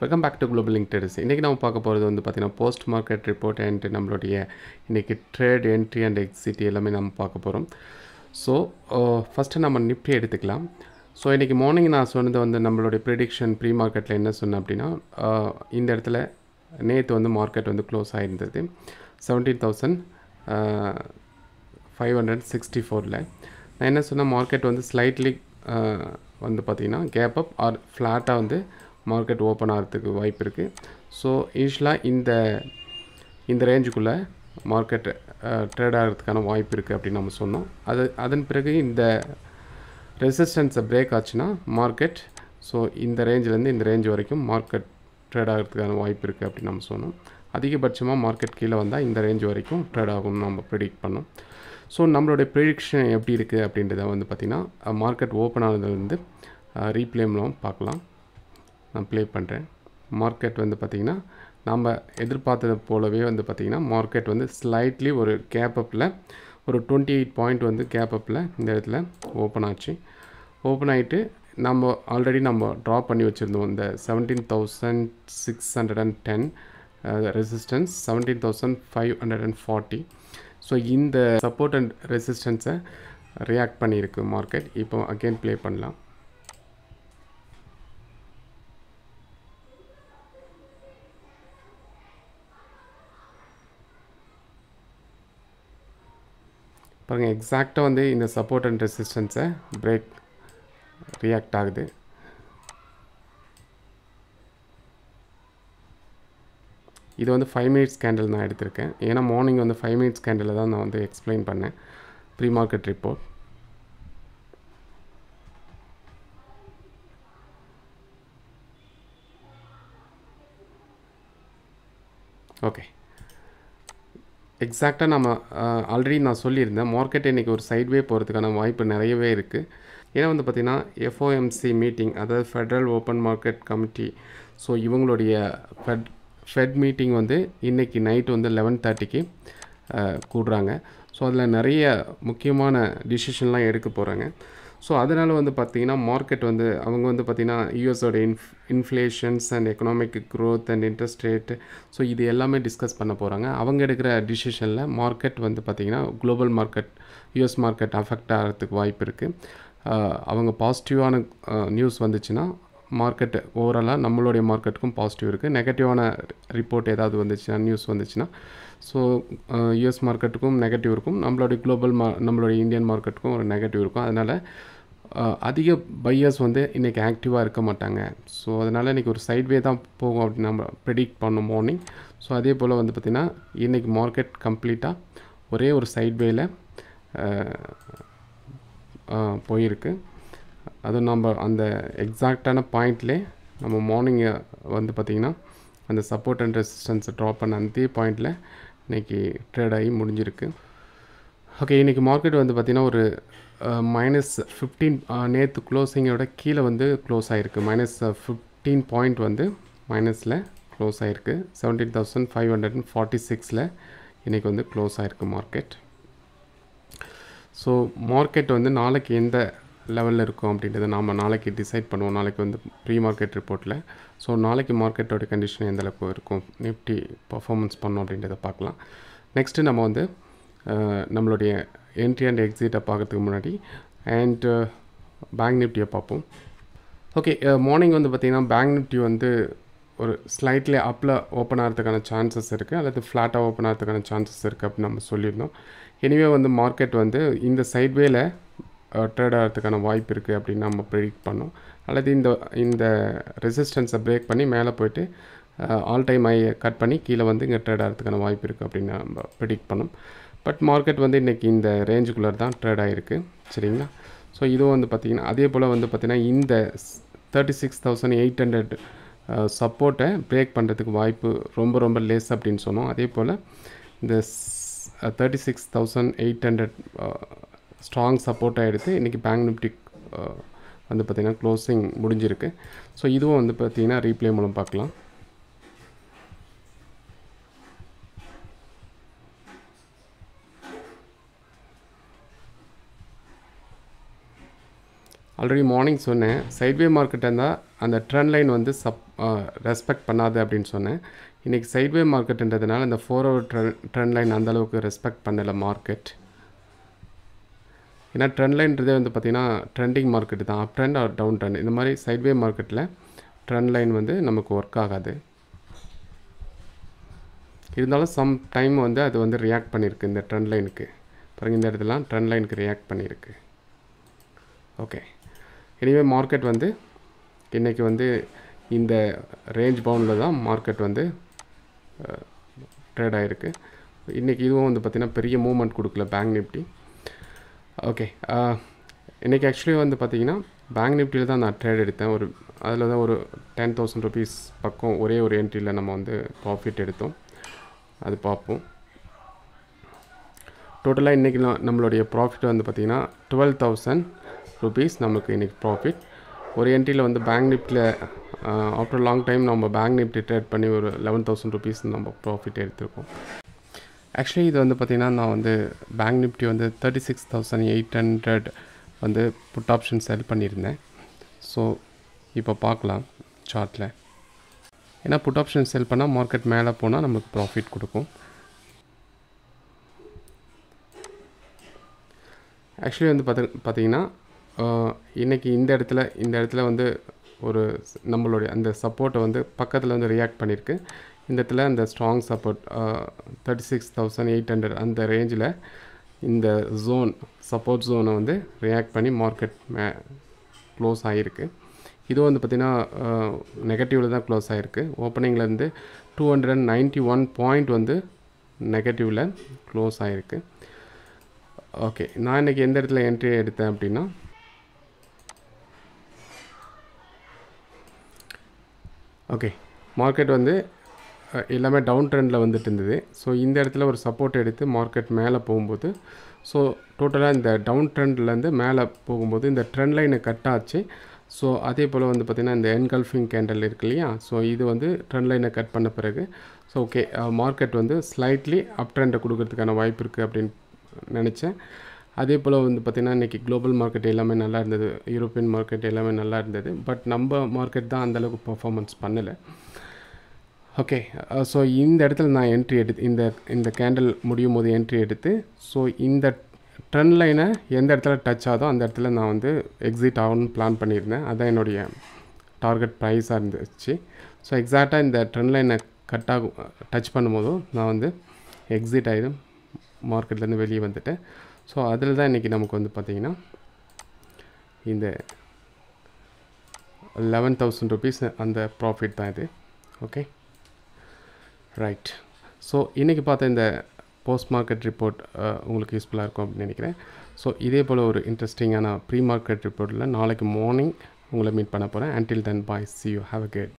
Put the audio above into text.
welcome back to global link டெரிஸ் இன்றைக்கி நம்ம பார்க்க போகிறது வந்து பார்த்திங்கன்னா போஸ்ட் மார்க்கெட் ரிப்போர்ட் அண்ட் நம்மளுடைய இன்றைக்கி ட்ரேட் என்ட்ரி அண்ட் எக்ஸிட் எல்லாமே நம்ம பார்க்க போகிறோம் ஸோ ஃபஸ்ட்டு நம்ம நிப்டி எடுத்துக்கலாம் ஸோ இன்றைக்கி மார்னிங் நான் சொன்னது வந்து நம்மளுடைய ப்ரிடிக்ஷன் ப்ரீ மார்க்கெட்டில் என்ன சொன்னேன் அப்படின்னா uh, இந்த இடத்துல நேற்று வந்து மார்க்கெட் வந்து க்ளோஸ் ஆகிருந்தது seventeen thousand five hundred sixty ஃபோரில் நான் என்ன சொன்னேன் மார்க்கெட் வந்து ஸ்லைட்லி uh, வந்து பார்த்திங்கன்னா கேப் அப் ஆர் ஃப்ளாட்டாக வந்து மார்க்கெட் ஓப்பன் ஆகிறதுக்கு வாய்ப்பு இருக்குது ஸோ யூஸ்வலாக இந்த இந்த ரேஞ்சுக்குள்ளே மார்க்கெட் ட்ரேட் ஆகிறதுக்கான வாய்ப்பு இருக்குது அப்படின்னு நம்ம சொன்னோம் அது அதன் பிறகு இந்த ரெசிஸ்டன்ஸை பிரேக் ஆச்சுன்னா மார்க்கெட் ஸோ இந்த ரேஞ்சிலேருந்து இந்த ரேஞ்ச் வரைக்கும் மார்க்கெட் ட்ரேட் ஆகிறதுக்கான வாய்ப்பு இருக்குது அப்படின்னு நம்ம சொன்னோம் அதிகபட்சமாக மார்க்கெட் கீழே வந்தால் இந்த ரேஞ்ச் வரைக்கும் ட்ரேட் ஆகும்னு நம்ம ப்ரிடிக்ட் பண்ணோம் ஸோ நம்மளுடைய ப்ரிடிக்ஷன் எப்படி இருக்குது அப்படின்றத வந்து பார்த்திங்கன்னா மார்க்கெட் ஓப்பன் ஆனதுலேருந்து ரீப்ளேம்லாம் பார்க்கலாம் நான் ப்ளே பண்ணுறேன் மார்க்கெட் வந்து பார்த்திங்கன்னா நம்ம எதிர்பார்த்தது போலவே வந்து பார்த்திங்கன்னா மார்க்கெட் வந்து ஸ்லைட்லி ஒரு கேப்பப்பில் ஒரு டுவெண்ட்டி எயிட் பாயிண்ட் வந்து கேப்பப்பில் இந்த இடத்துல ஓப்பன் ஆச்சு ஓப்பன் ஆகிட்டு நம்ம ஆல்ரெடி நம்ம ட்ரா பண்ணி வச்சுருந்தோம் இந்த seventeen thousand six hundred and ten resistance seventeen thousand five hundred and forty so இந்த சப்போர்ட் அண்ட் ரெசிஸ்டன்ஸை ரியாக்ட் பண்ணியிருக்கு மார்க்கெட் இப்போ அகெயின் ப்ளே பண்ணலாம் பாருங்கள் எக்ஸாக்டாக வந்து இந்த சப்போர்ட் அண்ட் ரெசிஸ்டன்ஸை பிரேக் ரியாக்ட் ஆகுது இது வந்து ஃபைவ் மினிட்ஸ் கேண்டில் நான் எடுத்திருக்கேன் ஏன்னா மார்னிங் வந்து ஃபைவ் மினிட்ஸ் கேண்டில் தான் நான் வந்து எக்ஸ்பிளைன் பண்ணேன் ப்ரீ மார்க்கெட் ரிப்போர்ட் ஓகே எக்ஸாக்டாக நம்ம ஆல்ரெடி நான் சொல்லியிருந்தேன் மார்க்கெட் இன்றைக்கி ஒரு சைட்வே போகிறதுக்கான வாய்ப்பு நிறையவே இருக்குது ஏன்னா வந்து பார்த்திங்கன்னா எஃப்ஓஎம்சி மீட்டிங் அதாவது federal open market committee so இவங்களுடைய ஃபெட் ஃபெட் மீட்டிங் வந்து இன்றைக்கி நைட் வந்து லெவன் தேர்ட்டிக்கு கூடுறாங்க ஸோ அதில் நிறைய முக்கியமான டிசிஷன்லாம் எடுக்க போகிறாங்க ஸோ அதனால் வந்து பார்த்திங்கன்னா மார்க்கெட் வந்து அவங்க வந்து பார்த்திங்கன்னா யூஎஸோட இன்ஃப் inflations and economic growth and interest rate so இது எல்லாமே டிஸ்கஸ் பண்ண போகிறாங்க அவங்க எடுக்கிற டிசிஷனில் மார்க்கெட் வந்து பார்த்திங்கன்னா global market US market affect ஆகிறதுக்கு வாய்ப்பு இருக்குது அவங்க பாசிட்டிவான நியூஸ் வந்துச்சுன்னா மார்க்கெட்டு ஓவராலாக நம்மளுடைய மார்க்கெட்டுக்கும் பாசிட்டிவ் இருக்குது நெகட்டிவான ரிப்போர்ட் ஏதாவது வந்துச்சுன்னா நியூஸ் வந்துச்சுன்னா ஸோ யூஎஸ் மார்க்கெட்டுக்கும் நெகட்டிவ் இருக்கும் நம்மளுடைய குளோபல் மா நம்மளுடைய இந்தியன் மார்க்கெட்டுக்கும் ஒரு நெகட்டிவ் இருக்கும் அதனால் அதிக பையர்ஸ் வந்து இன்றைக்கி ஆக்டிவாக இருக்க மாட்டாங்க ஸோ அதனால் இன்றைக்கி ஒரு சைட்வே தான் போகும் அப்படின்னு நம்ம ப்ரெடிக்ட் பண்ணோம் மார்னிங் ஸோ அதே போல் வந்து பார்த்திங்கன்னா இன்றைக்கி மார்க்கெட் கம்ப்ளீட்டாக ஒரே ஒரு சைட்வேயில் போயிருக்கு அது நம்ம அந்த எக்ஸாக்டான பாயிண்ட்லே நம்ம மார்னிங் வந்து பார்த்திங்கன்னா அந்த சப்போர்ட் அண்ட் ரெசிஸ்டன்ஸை ட்ராப் பண்ண அந்த பாயிண்டில் இன்றைக்கி ட்ரேட் ஆகி முடிஞ்சிருக்கு ஓகே இன்றைக்கி மார்க்கெட் வந்து பார்த்திங்கன்னா ஒரு மைனஸ் ஃபிஃப்டீன் நேற்று க்ளோஸிங்கோட கீழே வந்து க்ளோஸ் ஆகிருக்கு மைனஸ் ஃபிஃப்டீன் பாயிண்ட் வந்து மைனஸில் க்ளோஸ் ஆகிருக்கு seventeen thousand five hundred and forty சிக்ஸில் இன்றைக்கி வந்து க்ளோஸ் ஆகிருக்கு மார்க்கெட் ஸோ மார்க்கெட் வந்து நாளைக்கு எந்த லெவலில் இருக்கும் அப்படின்றத நாம் நாளைக்கு டிசைட் பண்ணுவோம் நாளைக்கு வந்து ப்ரீ மார்க்கெட் ரிப்போர்ட்டில் ஸோ நாளைக்கு மார்க்கெட்டோட கண்டிஷன் எந்த அளவுக்கு இருக்கும் நிஃப்டி பர்ஃபார்மன்ஸ் பண்ணோம் அப்படின்றத பார்க்கலாம் நெக்ஸ்ட்டு நம்ம வந்து நம்மளுடைய என்ட்ரி அண்ட் எக்ஸிட்டை பார்க்குறதுக்கு முன்னாடி அண்ட் பேங்க் நிஃப்டியை பார்ப்போம் ஓகே மார்னிங் வந்து பார்த்திங்கன்னா பேங்க் நிஃப்டி வந்து ஒரு ஸ்லைட்லி அப்பில் ஓப்பன் ஆகிறதுக்கான சான்சஸ் இருக்குது அல்லது ஃப்ளாட்டாக ஓப்பன் ஆகிறதுக்கான சான்சஸ் இருக்குது அப்படின்னு நம்ம சொல்லியிருந்தோம் எனிவே வந்து மார்க்கெட் வந்து இந்த சைட்வேல ட்ரேட் ஆகிறதுக்கான வாய்ப்பு இருக்குது அப்படின்னு நம்ம ப்ரிடிக்ட் பண்ணோம் அல்லது இந்த இந்த ரெசிஸ்டன்ஸை பிரேக் பண்ணி மேலே போயிட்டு ஆல் டைம் ஐ கட் பண்ணி கீழே வந்து இங்கே ட்ரேட் ஆகிறதுக்கான வாய்ப்பு இருக்குது அப்படின்னு நம்ம ப்ரிடிக்ட் பண்ணோம் பட் மார்க்கெட் வந்து இன்றைக்கி இந்த ரேஞ்சுக்குள்ளே தான் ட்ரேட் ஆகிருக்கு சரிங்களா ஸோ இதுவும் வந்து பார்த்திங்கன்னா அதே போல் வந்து பார்த்திங்கன்னா இந்த thirty six thousand eight hundred சப்போர்ட்டை பிரேக் பண்ணுறதுக்கு வாய்ப்பு ரொம்ப ரொம்ப லெஸ் அப்படின்னு சொன்னோம் அதே போல் இந்த thirty six thousand eight hundred strong சப்போர்ட்டாக எடுத்து இன்றைக்கி பேங்க் நிஃப்டி வந்து பார்த்திங்கன்னா க்ளோஸிங் முடிஞ்சிருக்கு ஸோ இதுவும் வந்து பார்த்திங்கன்னா ரீப்ளே மூலம் பார்க்கலாம் ஆல்ரெடி மார்னிங் சொன்னேன் சைட்வே மார்க்கெட்டாக இருந்தால் அந்த ட்ரெண்ட் லைன் வந்து சப் ரெஸ்பெக்ட் பண்ணாது அப்படின்னு சொன்னேன் இன்றைக்கி சைட்வே மார்க்கெட்டுன்றதுனால இந்த four hour trend trend line அந்தளவுக்கு ரெஸ்பெக்ட் பண்ணலை மார்க்கெட் ஏன்னா ட்ரெண்ட்லைன்றதே வந்து பார்த்திங்கன்னா ட்ரெண்டிங் மார்க்கெட் தான் up trend or down trend இந்த மாதிரி சைட்வே மார்க்கெட்டில் ட்ரெண்ட் லைன் வந்து நமக்கு ஒர்க் ஆகாது இருந்தாலும் சம் டைம் வந்து அது வந்து ரியாக்ட் பண்ணியிருக்கு இந்த ட்ரெண்ட் லைனுக்கு பிறகு இந்த இடத்துலாம் ட்ரெண்ட் லைனுக்கு ரியாக்ட் பண்ணியிருக்கு ஓகே எனிவே மார்க்கெட் வந்து இன்றைக்கி வந்து இந்த ரேஞ்ச் பவுண்டில் தான் மார்க்கெட் வந்து ட்ரேட் ஆகிருக்கு இன்றைக்கி இதுவும் வந்து பார்த்திங்கன்னா பெரிய மூவ்மெண்ட் கொடுக்கல பேங்க் நிப்டி ஓகே இன்றைக்கி ஆக்சுவலி வந்து பார்த்தீங்கன்னா பேங்க் நிஃப்டியில் தான் நான் ட்ரேட் எடுத்தேன் ஒரு அதில் தான் ஒரு டென் தௌசண்ட் ருபீஸ் பக்கம் ஒரே ஒரு என்ட்ரியில் நம்ம வந்து ப்ராஃபிட் எடுத்தோம் அது பார்ப்போம் டோட்டலாக இன்றைக்கி நான் நம்மளுடைய ப்ராஃபிட் வந்து பார்த்திங்கன்னா டுவெல் தௌசண்ட் ருபீஸ் நமக்கு இன்றைக்கி ப்ராஃபிட் ஒரு என்ட்ரியில் வந்து பேங்க் நிஃப்டியில் ஆஃப்டர் லாங் டைம் நம்ம பேங்க் நிஃப்டி ட்ரேட் பண்ணி ஒரு லெவன் தௌசண்ட் ருபீஸ் நம்ம ப்ராஃபிட் எடுத்திருக்கோம் ஆக்சுவலி இது வந்து பார்த்திங்கன்னா நான் வந்து பேங்க் நிஃப்டி வந்து thirty six thousand eight hundred வந்து புட் ஆப்ஷன் செல் பண்ணியிருந்தேன் ஸோ இப்போ பார்க்கலாம் சார்ட்டில் ஏன்னா புட் ஆப்ஷன் செல் பண்ணால் மார்க்கெட் மேலே போனால் நமக்கு ப்ராஃபிட் கொடுக்கும் ஆக்சுவலி வந்து பார்த்து பார்த்திங்கன்னா இன்றைக்கி இந்த இடத்துல இந்த இடத்துல வந்து ஒரு நம்மளுடைய அந்த சப்போர்ட்டை வந்து பக்கத்தில் வந்து ரியாக்ட் பண்ணியிருக்கு இந்த இடத்துல அந்த strong support thirty six thousand eight hundred அந்த ரேஞ்சில் இந்த ஜோன் சப்போர்ட் ஜோனை வந்து ரியாக்ட் பண்ணி மார்க்கெட் மே க்ளோஸ் ஆகிருக்கு இதுவும் வந்து பார்த்திங்கன்னா நெகட்டிவில் தான் க்ளோஸ் ஆகிருக்கு ஓப்பனிங்லேருந்து two hundred and ninety one point வந்து நெகட்டிவில் க்ளோஸ் ஆகிருக்கு ஓகே நான் இன்றைக்கி எந்த இடத்துல என்ட்ரி எடுத்தேன் அப்படின்னா ஓகே மார்க்கெட் வந்து எல்லாமே டவுன் ட்ரெண்டில் வந்துட்டு இருந்தது ஸோ இந்த இடத்துல ஒரு சப்போர்ட் எடுத்து மார்க்கெட் மேலே போகும்போது ஸோ டோட்டலாக இந்த டவுன் ட்ரெண்ட்லேருந்து மேலே போகும்போது இந்த ட்ரெண்ட் லைனை கட் ஆச்சு ஸோ அதே போல் வந்து பார்த்திங்கன்னா இந்த என்கல்ஃபிங் கேண்டல் இருக்கு இல்லையா ஸோ இது வந்து ட்ரெண்ட் லைனை கட் பண்ண பிறகு ஸோ ஓகே மார்க்கெட் வந்து ஸ்லைட்லி அப் ட்ரெண்டை கொடுக்கறதுக்கான வாய்ப்பு இருக்குது அப்படின்னு நினச்சேன் அதே போல் வந்து பார்த்திங்கன்னா இன்றைக்கி குளோபல் மார்க்கெட் எல்லாமே நல்லா இருந்தது யூரோப்பியன் மார்க்கெட் எல்லாமே நல்லா இருந்தது பட் நம்ம மார்க்கெட் தான் அந்தளவுக்கு பர்ஃபார்மன்ஸ் பண்ணலை ஓகே ஸோ uh, இந்த இடத்துல நான் என்ட்ரி எடுத்து இந்த இந்த கேண்டில் முடியும் போது என்ட்ரி எடுத்து ஸோ இந்த ட்ரெண்ட் லைனை எந்த இடத்துல டச் ஆதோ அந்த இடத்துல நான் வந்து எக்ஸிட் ஆகணும்னு பிளான் பண்ணியிருந்தேன் அதுதான் என்னுடைய டார்கெட் ப்ரைஸாக இருந்துச்சு ஸோ எக்ஸாக்டாக இந்த ட்ரெண்ட் லைனை கட் ஆகும் டச் பண்ணும்போதும் நான் வந்து எக்ஸிட் ஆகிடும் மார்க்கெட்லேருந்து வெளியே வந்துட்டேன் ஸோ அதில் தான் இன்றைக்கி நமக்கு வந்து பார்த்திங்கன்னா இந்த லெவன் தௌசண்ட் ருபீஸ் அந்த ப்ராஃபிட் தான் இது ஓகே ரைட் ஸோ இன்றைக்கி பார்த்த இந்த போஸ்ட் மார்க்கெட் ரிப்போர்ட் உங்களுக்கு யூஸ்ஃபுல்லாக இருக்கும் அப்படின்னு நினைக்கிறேன் ஸோ இதே போல் ஒரு இன்ட்ரெஸ்டிங்கான ப்ரீ மார்க்கெட் ரிப்போர்ட்டில் நாளைக்கு மார்னிங் உங்களை மீட் பண்ண போகிறேன் until then bye see you have a gate